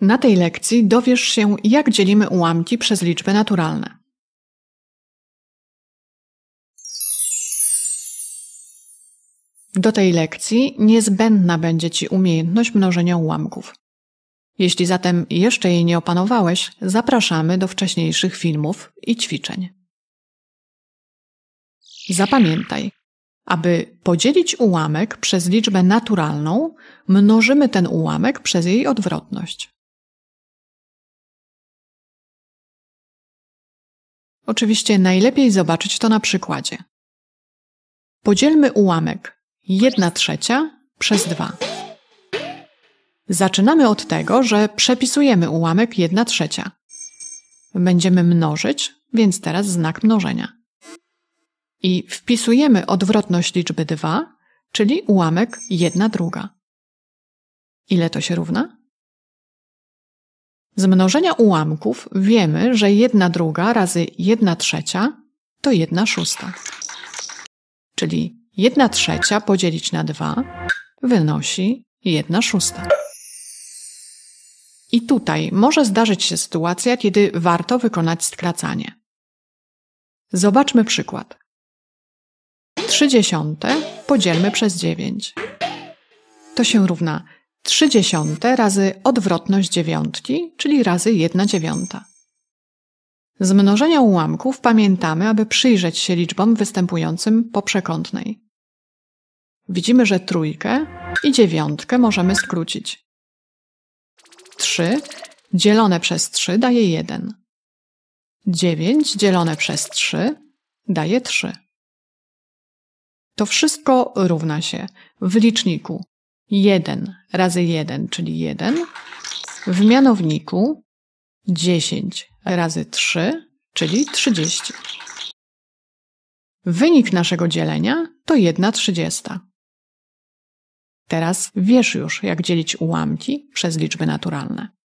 Na tej lekcji dowiesz się, jak dzielimy ułamki przez liczby naturalne. Do tej lekcji niezbędna będzie Ci umiejętność mnożenia ułamków. Jeśli zatem jeszcze jej nie opanowałeś, zapraszamy do wcześniejszych filmów i ćwiczeń. Zapamiętaj, aby podzielić ułamek przez liczbę naturalną, mnożymy ten ułamek przez jej odwrotność. Oczywiście najlepiej zobaczyć to na przykładzie. Podzielmy ułamek 1 trzecia przez 2. Zaczynamy od tego, że przepisujemy ułamek 1 trzecia. Będziemy mnożyć, więc teraz znak mnożenia. I wpisujemy odwrotność liczby 2, czyli ułamek 1 druga. Ile to się równa? Z mnożenia ułamków wiemy, że jedna druga razy jedna trzecia to jedna szósta. Czyli jedna trzecia podzielić na dwa wynosi jedna szósta. I tutaj może zdarzyć się sytuacja, kiedy warto wykonać skracanie. Zobaczmy przykład. dziesiąte podzielmy przez 9. To się równa 3 dziesiąte razy odwrotność dziewiątki, czyli razy 1 dziewiąta. Z mnożenia ułamków pamiętamy, aby przyjrzeć się liczbom występującym po przekątnej. Widzimy, że trójkę i dziewiątkę możemy skrócić. 3 dzielone przez 3 daje 1. 9 dzielone przez 3 daje 3. To wszystko równa się w liczniku 1 razy 1, czyli 1. W mianowniku 10 razy 3, czyli 30. Wynik naszego dzielenia to 1 30. Teraz wiesz już, jak dzielić ułamki przez liczby naturalne.